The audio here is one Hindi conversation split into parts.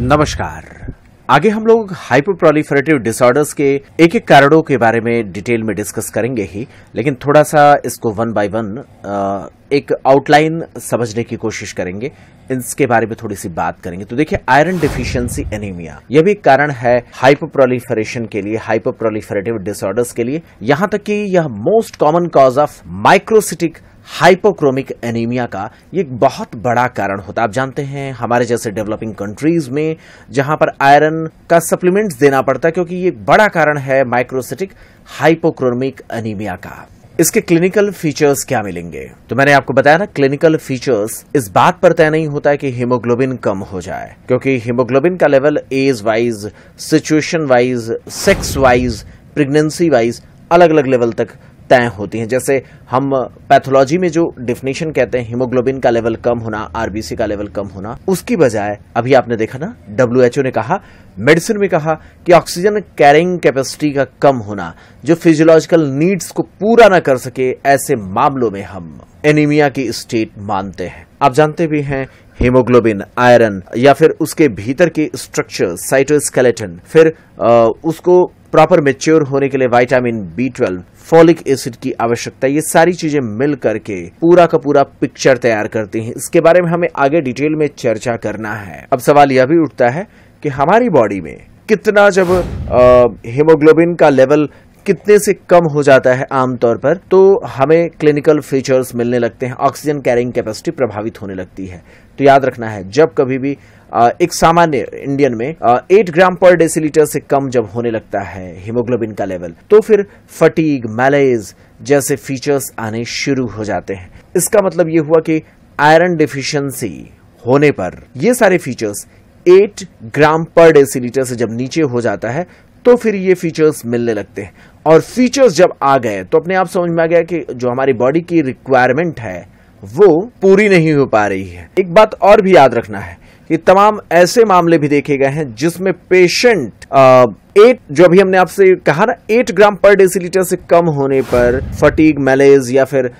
नमस्कार आगे हम लोग हाइपर प्रोलिफरेटिव डिसऑर्डर्स के एक एक कारणों के बारे में डिटेल में डिस्कस करेंगे ही लेकिन थोड़ा सा इसको वन बाय वन एक आउटलाइन समझने की कोशिश करेंगे इसके बारे में थोड़ी सी बात करेंगे तो देखिए आयरन डिफिशियंसी एनीमिया यह भी एक कारण है हाइपर प्रोलीफरेशन के लिए हाइपर प्रोलिफरेटिव डिसऑर्डर्स के लिए यहां तक कि यह most common cause of microcytic hypochromic anaemia का ये एक बहुत बड़ा कारण होता है आप जानते हैं हमारे जैसे डेवलपिंग कंट्रीज में जहां पर आयरन का सप्लीमेंट देना पड़ता है क्योंकि ये बड़ा कारण है माइक्रोसिटिक हाइपोक्रोमिक एनीमिया का इसके क्लिनिकल फीचर्स क्या मिलेंगे तो मैंने आपको बताया ना क्लिनिकल फीचर्स इस बात पर तय नहीं होता है कि हीमोग्लोबिन कम हो जाए क्योंकि हीमोग्लोबिन का level age wise situation wise sex wise pregnancy wise अलग अलग लेवल तक तय होती हैं जैसे हम पैथोलॉजी में जो डिफिनेशन कहते हैं हीमोग्लोबिन का लेवल कम होना आरबीसी का लेवल कम होना उसकी बजाय अभी आपने देखा ना डब्ल्यूएचओ ने कहा मेडिसिन में कहा कि ऑक्सीजन कैरिंग कैपेसिटी का कम होना जो फिजियोलॉजिकल नीड्स को पूरा ना कर सके ऐसे मामलों में हम एनीमिया की स्टेट मानते हैं आप जानते भी हैं हीमोग्लोबिन आयरन या फिर उसके भीतर के स्ट्रक्चर साइटोस्केलेटन फिर आ, उसको प्रॉपर मेच्योर होने के लिए vitamin B twelve folic acid की आवश्यकता ये सारी चीजें मिल करके पूरा का पूरा पिक्चर तैयार करती हैं इसके बारे में हमें आगे डिटेल में चर्चा करना है अब सवाल यह भी उठता है कि हमारी बॉडी में कितना जब हीमोग्लोबिन का लेवल कितने से कम हो जाता है आमतौर पर तो हमें क्लिनिकल फीचर्स मिलने लगते हैं ऑक्सीजन कैरिंग कैपेसिटी प्रभावित होने लगती है तो याद रखना है जब कभी भी एक सामान्य इंडियन में एट ग्राम पर डेसीलीटर से कम जब होने लगता है हीमोग्लोबिन का लेवल तो फिर फटीग मैलेज जैसे फीचर्स आने शुरू हो जाते हैं इसका मतलब ये हुआ कि आयरन डिफिशियंसी होने पर ये सारे features eight gram per decilitre से जब नीचे हो जाता है तो फिर ये फीचर्स मिलने लगते हैं और फीचर्स जब आ गए तो अपने आप समझ में आ गया कि जो हमारी बॉडी की रिक्वायरमेंट है वो पूरी नहीं हो पा रही है एक बात और भी याद रखना है ये तमाम ऐसे मामले भी देखे गए हैं जिसमें पेशेंट आ, एट जो अभी हमने आपसे कहा ना एट ग्राम पर डेसीलीटर से कम होने पर फटीग मैलेज या फिर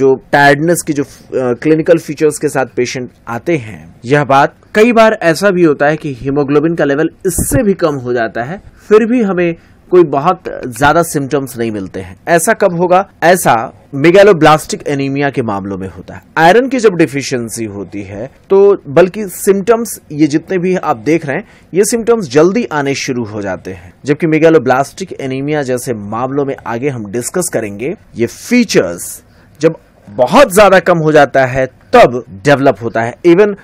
जो टायर्डनेस की जो क्लिनिकल फीचर्स के साथ पेशेंट आते हैं यह बात कई बार ऐसा भी होता है कि हीमोग्लोबिन का लेवल इससे भी कम हो जाता है फिर भी हमें कोई बहुत ज्यादा सिम्टम्स नहीं मिलते हैं ऐसा कब होगा ऐसा मेगालोब्लास्टिक एनीमिया के मामलों में होता है आयरन की जब डिफिशियंसी होती है तो बल्कि सिम्टम्स ये जितने भी आप देख रहे हैं ये सिम्टम्स जल्दी आने शुरू हो जाते हैं जबकि मेगालोब्लास्टिक एनीमिया जैसे मामलों में आगे हम डिस्कस करेंगे ये फीचर्स जब बहुत ज्यादा कम हो जाता है तब डेवलप होता है even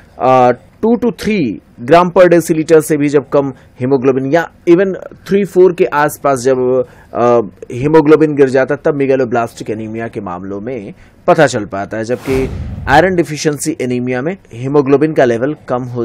two two three gram per decilitre से भी जब कम हीमोग्लोबिन या इवन थ्री फोर के आसपास जब हीमोग्लोबिन गिर जाता तब मेगेलोब्लास्टिक एनीमिया के मामलों में पता चल पाता है जबकि आयरन डिफिशियंसी एनीमिया में हीमोग्लोबिन का लेवल कम हो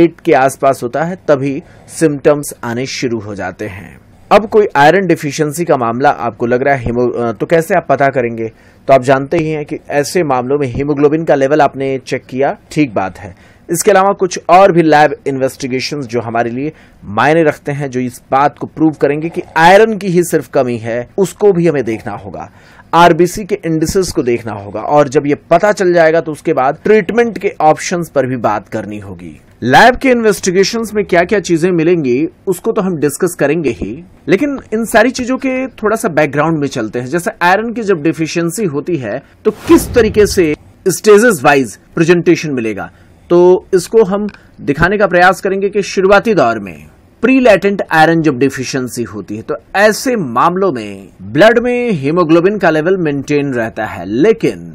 एट के आसपास होता है तभी सिम्टम्स आने शुरू हो जाते हैं अब कोई आयरन डिफिशियंसी का मामला आपको लग रहा है तो कैसे आप पता करेंगे तो आप जानते ही हैं कि ऐसे मामलों में हीमोग्लोबिन का लेवल आपने चेक किया ठीक बात है इसके अलावा कुछ और भी लैब इन्वेस्टिगेशन जो हमारे लिए मायने रखते हैं जो इस बात को प्रूव करेंगे कि आयरन की ही सिर्फ कमी है उसको भी हमें देखना होगा आरबीसी के इंडिसेस को देखना होगा और जब ये पता चल जाएगा तो उसके बाद ट्रीटमेंट के ऑप्शंस पर भी बात करनी होगी लैब के इन्वेस्टिगेशन में क्या क्या चीजें मिलेंगी उसको तो हम डिस्कस करेंगे ही लेकिन इन सारी चीजों के थोड़ा सा बैकग्राउंड में चलते हैं जैसे आयरन की जब डिफिशियंसी होती है तो किस तरीके से स्टेजेस वाइज प्रेजेंटेशन मिलेगा तो इसको हम दिखाने का प्रयास करेंगे कि शुरुआती दौर में प्री लेटेंट आयरन जब डिफिशियंसी होती है तो ऐसे मामलों में ब्लड में हीमोग्लोबिन का लेवल मेंटेन रहता है लेकिन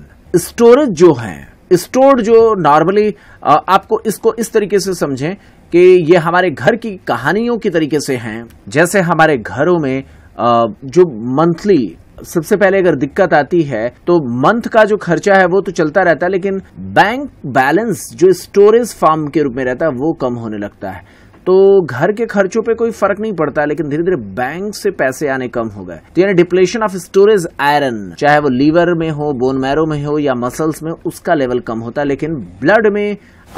स्टोरेज जो है स्टोर जो नॉर्मली आपको इसको इस तरीके से समझें कि ये हमारे घर की कहानियों की तरीके से हैं जैसे हमारे घरों में जो मंथली सबसे पहले अगर दिक्कत आती है तो मंथ का जो खर्चा है वो तो चलता रहता है लेकिन बैंक बैलेंस जो स्टोरेज फार्म के रूप में रहता है वो कम होने लगता है तो घर के खर्चों पे कोई फर्क नहीं पड़ता लेकिन धीरे धीरे बैंक से पैसे आने कम हो गए तो यानी डिप्लेशन ऑफ स्टोरेज आयरन चाहे वो लीवर में हो बोन मैरो में हो या मसल्स में उसका लेवल कम होता है लेकिन ब्लड में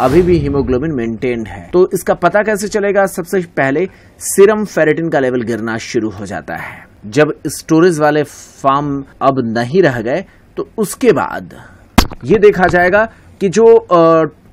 अभी भी हीमोग्लोबिन मेंटेन्ड है तो इसका पता कैसे चलेगा सबसे पहले सिरम फेरेटिन का लेवल गिरना शुरू हो जाता है जब स्टोरेज वाले फार्म अब नहीं रह गए तो उसके बाद ये देखा जाएगा कि जो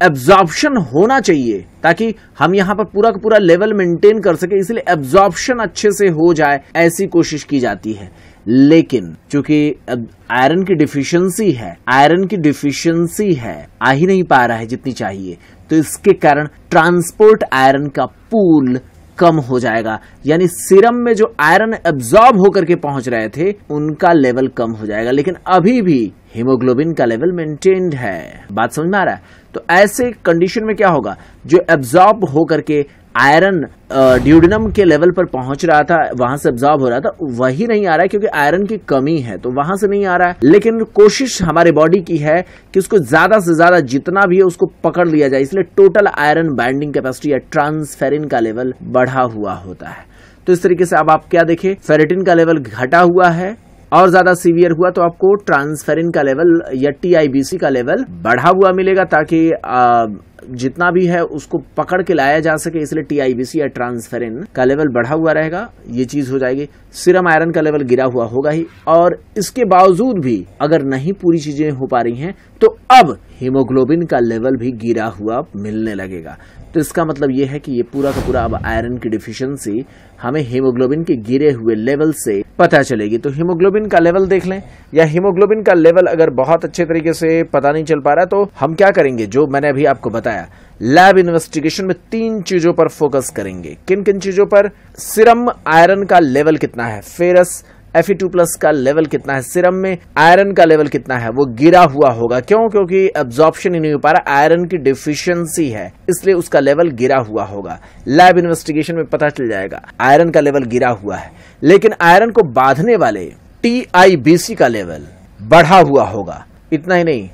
एब्जॉर्प्शन होना चाहिए ताकि हम यहां पर पूरा का पूरा लेवल मेंटेन कर सके इसलिए एब्जॉर्प्शन अच्छे से हो जाए ऐसी कोशिश की जाती है लेकिन चूंकि आयरन की डिफिशियंसी है आयरन की डिफिशियंसी है आ ही नहीं पा रहा है जितनी चाहिए तो इसके कारण ट्रांसपोर्ट आयरन का पूल कम हो जाएगा यानी सीरम में जो आयरन एब्जॉर्ब होकर के पहुंच रहे थे उनका लेवल कम हो जाएगा लेकिन अभी भी हीमोग्लोबिन का लेवल मेंटेन्ड है बात समझ में आ रहा है तो ऐसे कंडीशन में क्या होगा जो एब्जॉर्ब होकर के आयरन ड्यूडनम के लेवल पर पहुंच रहा था वहां से ऑब्जॉर्ब हो रहा था वही नहीं आ रहा है क्योंकि आयरन की कमी है तो वहां से नहीं आ रहा है लेकिन कोशिश हमारे बॉडी की है कि उसको ज्यादा से ज्यादा जितना भी है उसको पकड़ लिया जाए इसलिए टोटल आयरन बाइंडिंग कैपेसिटी या ट्रांसफेरिन का लेवल बढ़ा हुआ होता है तो इस तरीके से अब आप क्या देखें फेरेटिन का लेवल घटा हुआ है और ज्यादा सीवियर हुआ तो आपको ट्रांसफेरिन का लेवल या टीआईबीसी का लेवल बढ़ा हुआ मिलेगा ताकि जितना भी है उसको पकड़ के लाया जा सके इसलिए टीआईबीसी या ट्रांसफेरिन का लेवल बढ़ा हुआ रहेगा ये चीज हो जाएगी सिरम आयरन का लेवल गिरा हुआ होगा ही और इसके बावजूद भी अगर नहीं पूरी चीजें हो पा रही हैं तो अब हीमोग्लोबिन का लेवल भी गिरा हुआ मिलने लगेगा तो इसका मतलब यह है कि ये पूरा का पूरा अब आयरन की डिफिशियंसी हमें हीमोग्लोबिन के गिरे हुए लेवल से पता चलेगी तो हीमोग्लोबिन का लेवल देख लें या हीमोग्लोबिन का लेवल अगर बहुत अच्छे तरीके से पता नहीं चल पा रहा तो हम क्या करेंगे जो मैंने अभी आपको बताया लैब इन्वेस्टिगेशन में तीन चीजों पर फोकस करेंगे किन किन चीजों पर सिरम आयरन का लेवल कितना है फेरस एफ प्लस का लेवल कितना है सिरम में आयरन का लेवल कितना है वो गिरा हुआ होगा क्यों क्योंकि एब्जॉर्प्शन ही नहीं हो पा रहा आयरन की डिफिशियंसी है इसलिए उसका लेवल गिरा हुआ होगा लैब इन्वेस्टिगेशन में पता चल जाएगा आयरन का लेवल गिरा हुआ है लेकिन आयरन को बांधने वाले टी का लेवल बढ़ा हुआ होगा इतना ही नहीं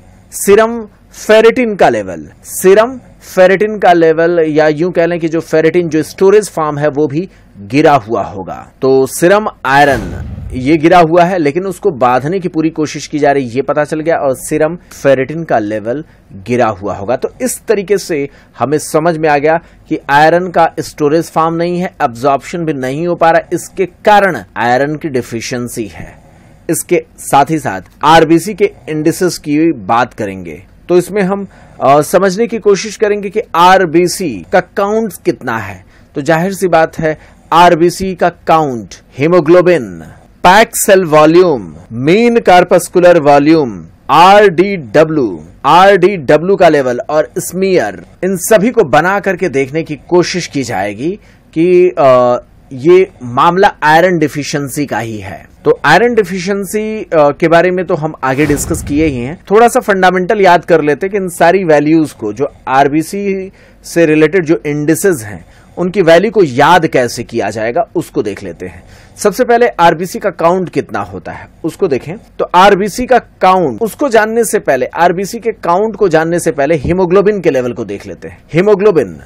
सिरम फेरेटिन का लेवल सिरम फेरेटिन का लेवल या यूं कह लें कि जो फेरेटिन जो स्टोरेज फार्म है वो भी गिरा हुआ होगा तो सिरम आयरन ये गिरा हुआ है लेकिन उसको बांधने की पूरी कोशिश की जा रही है ये पता चल गया और सिरम फेरेटिन का लेवल गिरा हुआ होगा तो इस तरीके से हमें समझ में आ गया कि आयरन का स्टोरेज फार्म नहीं है एब्जॉर्प्शन भी नहीं हो पा रहा इसके कारण आयरन की डिफिशियंसी है इसके साथ ही साथ आरबीसी के इंडिसेस की बात करेंगे तो इसमें हम आ, समझने की कोशिश करेंगे कि आरबीसी का काउंट कितना है तो जाहिर सी बात है आरबीसी का count haemoglobin pack cell volume mean corpuscular volume R D W R D W का लेवल और स्मियर इन सभी को बना करके देखने की कोशिश की जाएगी कि आ, ये मामला आयरन डिफिशियंसी का ही है तो आयरन डिफिशियंसी के बारे में तो हम आगे डिस्कस किए ही हैं थोड़ा सा फंडामेंटल याद कर लेते कि इन सारी वैल्यूज को जो आरबीसी से रिलेटेड जो इंडिसेज हैं उनकी वैल्यू को याद कैसे किया जाएगा उसको देख लेते हैं सबसे पहले आरबीसी का काउंट कितना होता है उसको देखें तो आरबीसी का काउंट उसको जानने से पहले आरबीसी के काउंट को जानने से पहले हीमोग्लोबिन के लेवल को देख लेते हैं हीमोग्लोबिन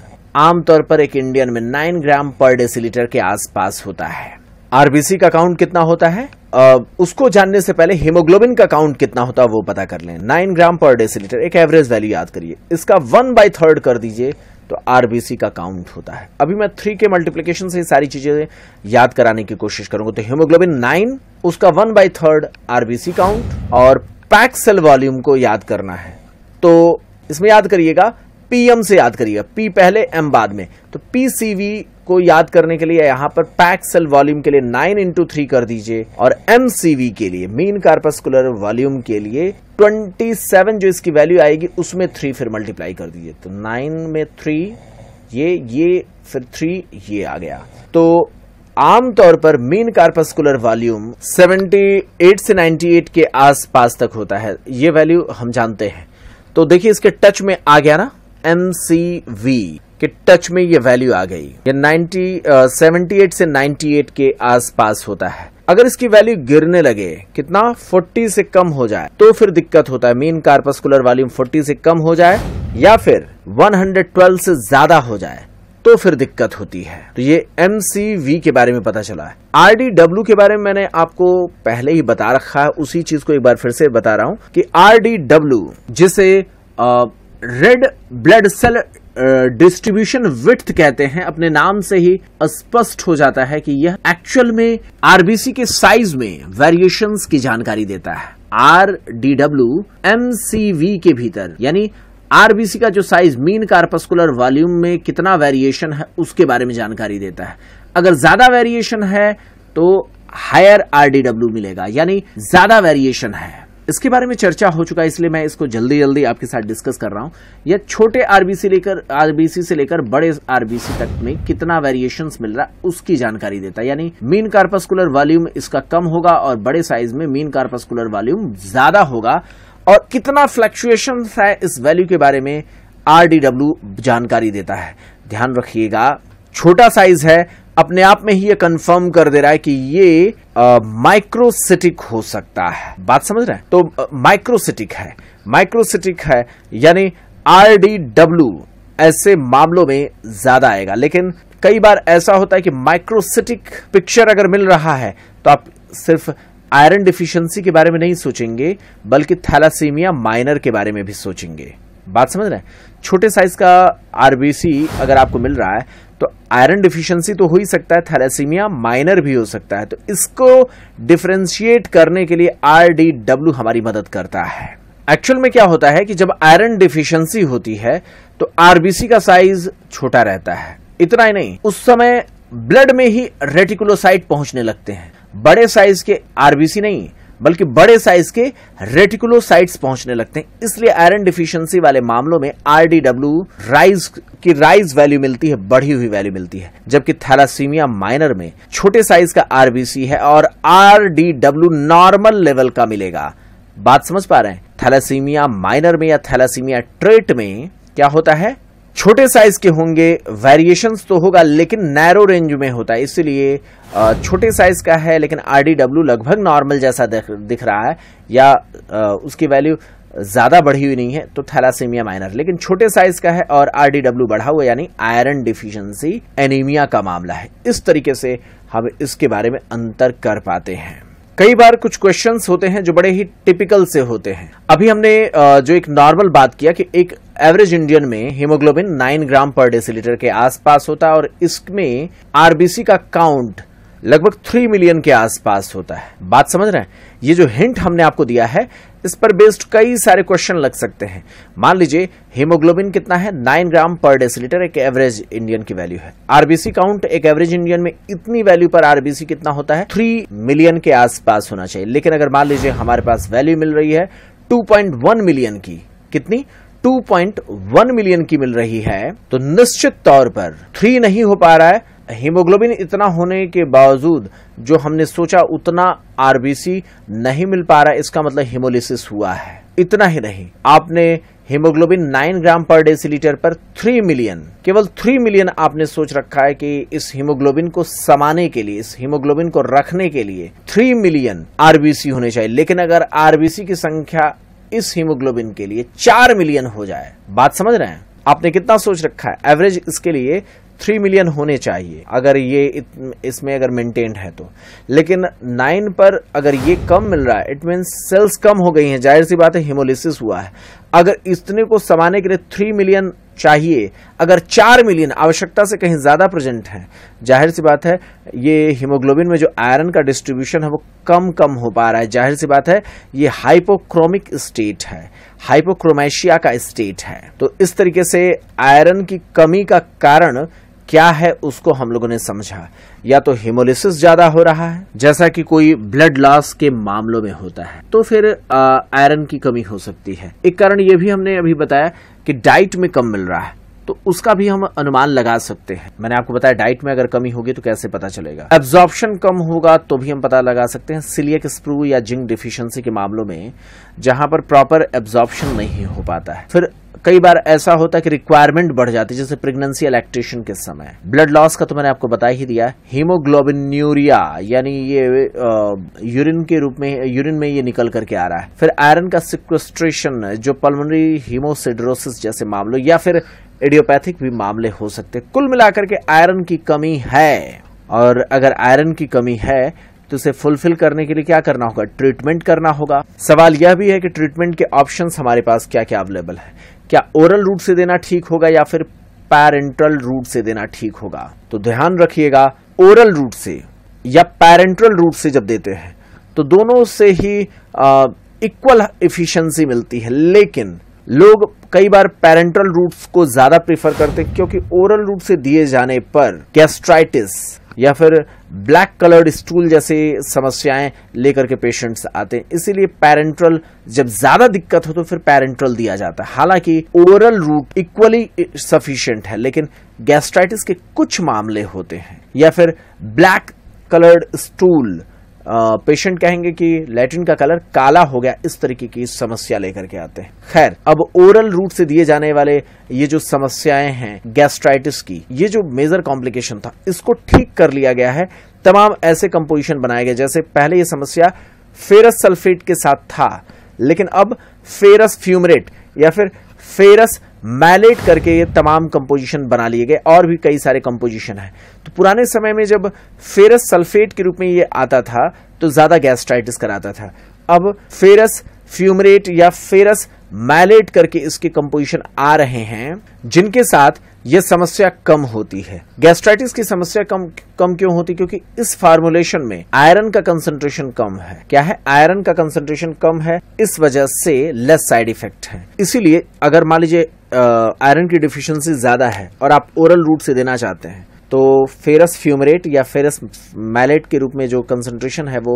आमतौर पर एक इंडियन में नाइन ग्राम पर डेसीलीटर के आसपास होता है आरबीसी का काउंट कितना होता है आ, उसको जानने से पहले हीमोग्लोबिन का काउंट कितना होता है वो पता कर लें नाइन ग्राम पर डेसीलीटर एक एवरेज वैल्यू याद करिए इसका वन बाई थर्ड कर दीजिए तो आरबीसी का काउंट होता है अभी मैं थ्री के मल्टीप्लीकेशन से सारी चीजें याद कराने की कोशिश करूंगा तो हिमोग्लोबिन नाइन उसका one by third RBC count और पैक सेल वॉल्यूम को याद करना है तो इसमें याद करिएगा पीएम से याद करिएगा पी पहले एम बाद में तो पीसीवी को याद करने के लिए यहाँ पर पैक सेल वॉल्यूम के लिए नाइन इंटू थ्री कर दीजिए और एम के लिए मीन कार्पस्कुलर वॉल्यूम के लिए 27 जो इसकी वैल्यू आएगी उसमें थ्री फिर मल्टीप्लाई कर दीजिए तो नाइन में थ्री ये ये फिर थ्री ये आ गया तो आमतौर पर मीन कार्पस्कुलर वॉल्यूम 78 से 98 के आसपास तक होता है ये वैल्यू हम जानते हैं तो देखिए इसके टच में आ गया ना एम कि टच में ये वैल्यू आ गई ये 90 सेवेंटी एट से 98 के आसपास होता है अगर इसकी वैल्यू गिरने लगे कितना 40 से कम हो जाए तो फिर दिक्कत होता है मीन कार्पस्कुलर वॉल्यूम 40 से कम हो जाए या फिर 112 से ज्यादा हो जाए तो फिर दिक्कत होती है तो ये एम के बारे में पता चला है आर के बारे में मैंने आपको पहले ही बता रखा है उसी चीज को एक बार फिर से बता रहा हूँ कि आर जिसे red blood cell distribution width कहते हैं अपने नाम से ही स्पष्ट हो जाता है कि यह एक्चुअल में आरबीसी के साइज में वेरिएशन की जानकारी देता है R D W M C V के भीतर यानी आरबीसी का जो साइज मीन कार्पस्कुलर वॉल्यूम में कितना वेरिएशन है उसके बारे में जानकारी देता है अगर ज्यादा वेरिएशन है तो हायर आरडीडब्ल्यू मिलेगा यानी ज्यादा वेरिएशन है इसके बारे में चर्चा हो चुका है इसलिए मैं इसको जल्दी जल्दी आपके साथ डिस्कस कर रहा हूं यह छोटे आरबीसी लेकर आरबीसी से लेकर बड़े आरबीसी तक में कितना वेरिएशन मिल रहा है उसकी जानकारी देता है यानी मीन कार्पस्कुलर वॉल्यूम इसका कम होगा और बड़े साइज में मीन कार्पस्कुलर वॉल्यूम ज्यादा होगा और कितना फ्लक्चुएशन है इस वैल्यू के बारे में आरडीडब्ल्यू जानकारी देता है ध्यान रखिएगा छोटा साइज है अपने आप में ही ये कंफर्म कर दे रहा है कि ये माइक्रोसिटिक हो सकता है बात समझ रहे हैं तो माइक्रोसिटिक है माइक्रोसिटिक है यानी आर डी डब्ल्यू ऐसे मामलों में ज्यादा आएगा लेकिन कई बार ऐसा होता है कि माइक्रोसिटिक पिक्चर अगर मिल रहा है तो आप सिर्फ आयरन डिफिशियंसी के बारे में नहीं सोचेंगे बल्कि थैलासीमिया माइनर के बारे में भी सोचेंगे बात समझ रहे हैं छोटे साइज का आरबीसी अगर आपको मिल रहा है तो आयरन डिफिशियंसी तो हो ही सकता है थैलेसीमिया माइनर भी हो सकता है तो इसको डिफ्रेंशिएट करने के लिए आर हमारी मदद करता है एक्चुअल में क्या होता है कि जब आयरन डिफिशियंसी होती है तो आरबीसी का साइज छोटा रहता है इतना ही नहीं उस समय ब्लड में ही रेटिकुलोसाइट पहुंचने लगते हैं बड़े साइज के आरबीसी नहीं बल्कि बड़े साइज के रेटिकुलोसाइट्स पहुंचने लगते हैं इसलिए आयरन डिफिशियंसी वाले मामलों में आरडीडब्ल्यू राइज की राइज वैल्यू मिलती है बढ़ी हुई वैल्यू मिलती है जबकि थैलासीमिया माइनर में छोटे साइज का आरबीसी है और आरडीडब्ल्यू नॉर्मल लेवल का मिलेगा बात समझ पा रहे हैं थैलासीमिया माइनर में या थैलासीमिया ट्रेट में क्या होता है छोटे साइज के होंगे वेरिएशंस तो होगा लेकिन नैरो रेंज में होता है इसलिए छोटे साइज का है लेकिन आर लगभग नॉर्मल जैसा दिख रहा है या उसकी वैल्यू ज़्यादा बढ़ी हुई नहीं है तो थैलासीमिया माइनर लेकिन छोटे साइज का है और आर बढ़ा हुआ यानी आयरन डिफिशियंसी एनीमिया का मामला है इस तरीके से हम इसके बारे में अंतर कर पाते हैं कई बार कुछ क्वेश्चंस होते हैं जो बड़े ही टिपिकल से होते हैं अभी हमने जो एक नॉर्मल बात किया कि एक एवरेज इंडियन में हीमोग्लोबिन 9 ग्राम पर डेसीलीटर के आसपास होता है और इसमें आरबीसी का काउंट लगभग थ्री मिलियन के आसपास होता है बात समझ रहे हैं ये जो हिंट हमने आपको दिया है इस पर बेस्ड कई सारे क्वेश्चन लग सकते हैं मान लीजिए हीमोग्लोबिन कितना है नाइन ग्राम पर डेसीलीटर एक एवरेज इंडियन की वैल्यू है आरबीसी काउंट एक एवरेज इंडियन में इतनी वैल्यू पर आरबीसी कितना होता है थ्री मिलियन के आसपास होना चाहिए लेकिन अगर मान लीजिए हमारे पास वैल्यू मिल रही है टू मिलियन की कितनी 2.1 मिलियन की मिल रही है तो निश्चित तौर पर थ्री नहीं हो पा रहा है हीमोग्लोबिन इतना होने के बावजूद जो हमने सोचा उतना आरबीसी नहीं मिल पा रहा इसका मतलब हीमोलिसिस हुआ है इतना ही नहीं आपने haemoglobin 9 gram per day litre पर 3 मिलियन केवल 3 मिलियन आपने सोच रखा है कि इस हीमोग्लोबिन को समाने के लिए इस हीमोग्लोबिन को रखने के लिए 3 मिलियन आरबीसी होने चाहिए लेकिन अगर आरबीसी की संख्या इस हीमोग्लोबिन के लिए 4 मिलियन हो जाए बात समझ रहे हैं आपने कितना सोच रखा है एवरेज इसके लिए थ्री मिलियन होने चाहिए अगर ये इसमें अगर मेंटेन्ड है तो लेकिन नाइन पर अगर ये कम मिल रहा है इट मीन्स सेल्स कम हो गई हैं जाहिर सी बात है हिमोलिसिस हुआ है अगर इतने को समाने के लिए थ्री मिलियन चाहिए अगर चार मिलियन आवश्यकता से कहीं ज़्यादा प्रेजेंट है जाहिर सी बात है ये हीमोग्लोबिन में जो आयरन का डिस्ट्रीब्यूशन है वो कम कम हो पा रहा है जाहिर सी बात है ये हाइपोक्रोमिक स्टेट है हाइपोक्रोमैशिया का स्टेट है तो इस तरीके से आयरन की कमी का कारण क्या है उसको हम लोगों ने समझा या तो हिमोलिसिस ज्यादा हो रहा है जैसा कि कोई ब्लड लॉस के मामलों में होता है तो फिर आयरन की कमी हो सकती है एक कारण ये भी हमने अभी बताया कि डाइट में कम मिल रहा है तो उसका भी हम अनुमान लगा सकते हैं मैंने आपको बताया डाइट में अगर कमी होगी तो कैसे पता चलेगा एब्जॉर्प्शन कम होगा तो भी हम पता लगा सकते हैं सिलियक स्प्रू या जिंक डिफिशियंसी के मामलों में जहां पर प्रॉपर एब्जॉर्प्शन नहीं हो पाता है फिर कई बार ऐसा होता है कि रिक्वायरमेंट बढ़ जाती है जैसे प्रेगनेंसी इलेक्ट्रेशन के समय ब्लड लॉस का तो मैंने आपको बता ही दिया हीमोग्लोबिन्यूरिया यानी ये यूरिन के रूप में यूरिन में ये निकल करके आ रहा है फिर आयरन का सिक्वेस्ट्रेशन जो पल्मोनरी हीमोसिड्रोसिस जैसे मामलों या फिर एडियोपैथिक भी मामले हो सकते कुल मिलाकर के आयरन की कमी है और अगर आयरन की कमी है तो इसे फुलफिल करने के लिए क्या करना होगा ट्रीटमेंट करना होगा सवाल यह भी है कि ट्रीटमेंट के ऑप्शंस हमारे पास क्या क्या अवेलेबल है क्या ओरल रूट से देना ठीक होगा या फिर पैरेंट्रल रूट से देना ठीक होगा तो ध्यान रखिएगा ओरल रूट से या पैरेंट्रल रूट से जब देते हैं तो दोनों से ही इक्वल इफिशंसी मिलती है लेकिन लोग कई बार पैरेंट्रल रूट्स को ज्यादा प्रेफर करते क्योंकि ओरल रूट से दिए जाने पर गैस्ट्राइटिस या फिर ब्लैक कलर्ड स्टूल जैसे समस्याएं लेकर के पेशेंट्स आते हैं इसीलिए पेरेंट्रल जब ज्यादा दिक्कत हो तो फिर पेरेंट्रल दिया जाता है हालांकि ओरल रूट इक्वली सफिशियंट है लेकिन गैस्ट्राइटिस के कुछ मामले होते हैं या फिर ब्लैक कलर्ड स्टूल पेशेंट कहेंगे कि लेटरिन का कलर काला हो गया इस तरीके की समस्या लेकर के आते हैं खैर अब ओरल रूट से दिए जाने वाले ये जो समस्याएं हैं गैस्ट्राइटिस की ये जो मेजर कॉम्प्लिकेशन था इसको ठीक कर लिया गया है तमाम ऐसे कंपोजिशन बनाए गए जैसे पहले ये समस्या फेरस सल्फेट के साथ था लेकिन अब फेरस फ्यूमरेट या फिर फेरस मैलेट करके ये तमाम कंपोजिशन बना लिए गए और भी कई सारे कंपोजिशन हैं तो पुराने समय में जब फेरस सल्फेट के रूप में ये आता था तो ज़्यादा गैस्ट्राइटिस कराता था अब फेरस फ्यूमरेट या फेरस मैलेट करके इसके कंपोजिशन आ रहे हैं जिनके साथ यह समस्या कम होती है गैस्ट्राइटिस की समस्या कम कम क्यों होती क्योंकि इस फार्मुलेशन में आयरन का कंसंट्रेशन कम है क्या है आयरन का कंसंट्रेशन कम है इस वजह से लेस साइड इफेक्ट है इसीलिए अगर मान लीजिए आयरन की डिफिशियंसी ज्यादा है और आप ओरल रूट से देना चाहते हैं तो फेरस फ्यूमरेट या फेरस मैलेट के रूप में जो कंसंट्रेशन है वो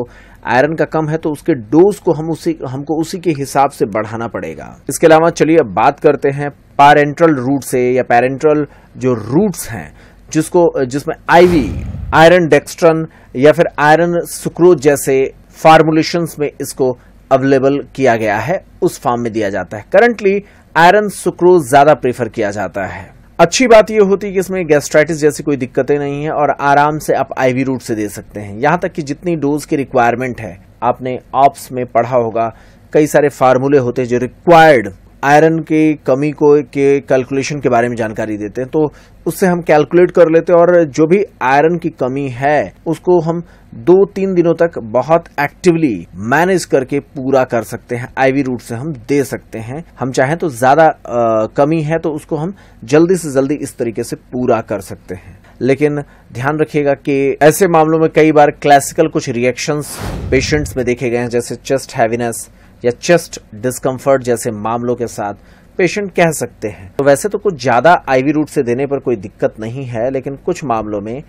आयरन का कम है तो उसके डोज को हम उसी हमको उसी के हिसाब से बढ़ाना पड़ेगा इसके अलावा चलिए अब बात करते हैं पैरेंट्रल रूट से या पैरेंट्रल जो रूट्स हैं जिसको जिसमें आईवी आयरन डेक्स्ट्रन या फिर आयरन सुक्रोज जैसे फार्मुलेशन में इसको अवेलेबल किया गया है उस फार्म में दिया जाता है करंटली आयरन सुक्रोज ज्यादा प्रेफर किया जाता है अच्छी बात यह होती है कि इसमें गैस्ट्राइटिस जैसी कोई दिक्कतें नहीं है और आराम से आप आईवी रूट से दे सकते हैं यहाँ तक कि जितनी डोज की रिक्वायरमेंट है आपने ऑप्स में पढ़ा होगा कई सारे फार्मूले होते हैं जो रिक्वायर्ड आयरन की कमी को के कैलकुलेशन के बारे में जानकारी देते हैं तो उससे हम कैलकुलेट कर लेते हैं और जो भी आयरन की कमी है उसको हम दो तीन दिनों तक बहुत एक्टिवली मैनेज करके पूरा कर सकते हैं आईवी रूट से हम दे सकते हैं हम चाहें तो ज्यादा कमी है तो उसको हम जल्दी से जल्दी इस तरीके से पूरा कर सकते हैं लेकिन ध्यान रखिएगा कि ऐसे मामलों में कई बार क्लासिकल कुछ रिएक्शंस पेशेंट्स में देखे गए हैं जैसे चेस्ट हैवीनेस या चेस्ट डिस्कम्फर्ट जैसे मामलों के साथ पेशेंट कह सकते हैं तो वैसे तो कुछ ज्यादा आईवी रूट से देने पर कोई दिक्कत नहीं है लेकिन कुछ मामलों में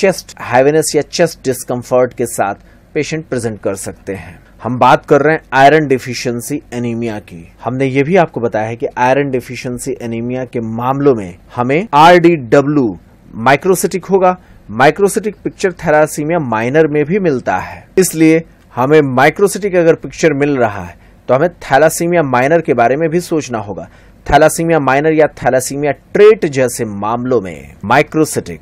चेस्ट हैवीनेस या चेस्ट डिस्कम्फर्ट के साथ पेशेंट प्रेजेंट कर सकते हैं हम बात कर रहे हैं आयरन डिफिशियंसी एनीमिया की हमने ये भी आपको बताया है कि आयरन डिफिशियंसी एनीमिया के मामलों में हमें आर डी डब्ल्यू माइक्रोसिटिक होगा माइक्रोसिटिक पिक्चर थेरासीमिया माइनर में भी मिलता है इसलिए हमें माइक्रोसिटिक अगर पिक्चर मिल रहा है तो हमें थैलासीमिया माइनर के बारे में भी सोचना होगा थैलासीमिया माइनर या थैलासीमिया ट्रेट जैसे मामलों में माइक्रोसिटिक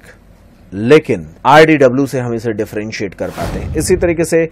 लेकिन आरडीडब्ल्यू से हम इसे डिफ्रेंशिएट कर पाते हैं इसी तरीके से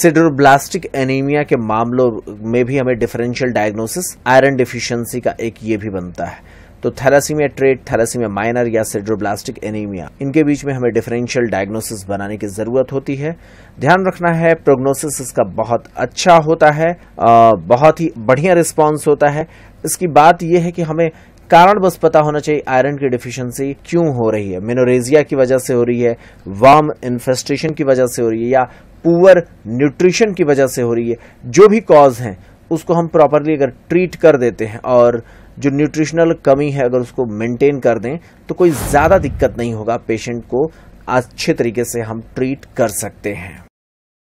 सिड्रोब्लास्टिक एनीमिया के मामलों में भी हमें डिफरेंशियल डायग्नोसिस आयरन डिफिशियंसी का एक ये भी बनता है तो थैलासीमिया ट्रेट थैलासीमिया माइनर या सेड्रोब्लास्टिक एनीमिया इनके बीच में हमें डिफरेंशियल डायग्नोसिस बनाने की जरूरत होती है ध्यान रखना है प्रोग्नोसिस इसका बहुत अच्छा होता है आ, बहुत ही बढ़िया रिस्पॉन्स होता है इसकी बात यह है कि हमें कारण बस पता होना चाहिए आयरन की डिफिशियंसी क्यों हो रही है मेनोरेजिया की वजह से हो रही है वार्म इन्फेस्टेशन की वजह से हो रही है या पुअर न्यूट्रिशन की वजह से हो रही है जो भी कॉज है उसको हम प्रॉपरली अगर ट्रीट कर देते हैं और जो न्यूट्रिशनल कमी है अगर उसको मेंटेन कर दें तो कोई ज़्यादा दिक्कत नहीं होगा पेशेंट को अच्छे तरीके से हम ट्रीट कर सकते हैं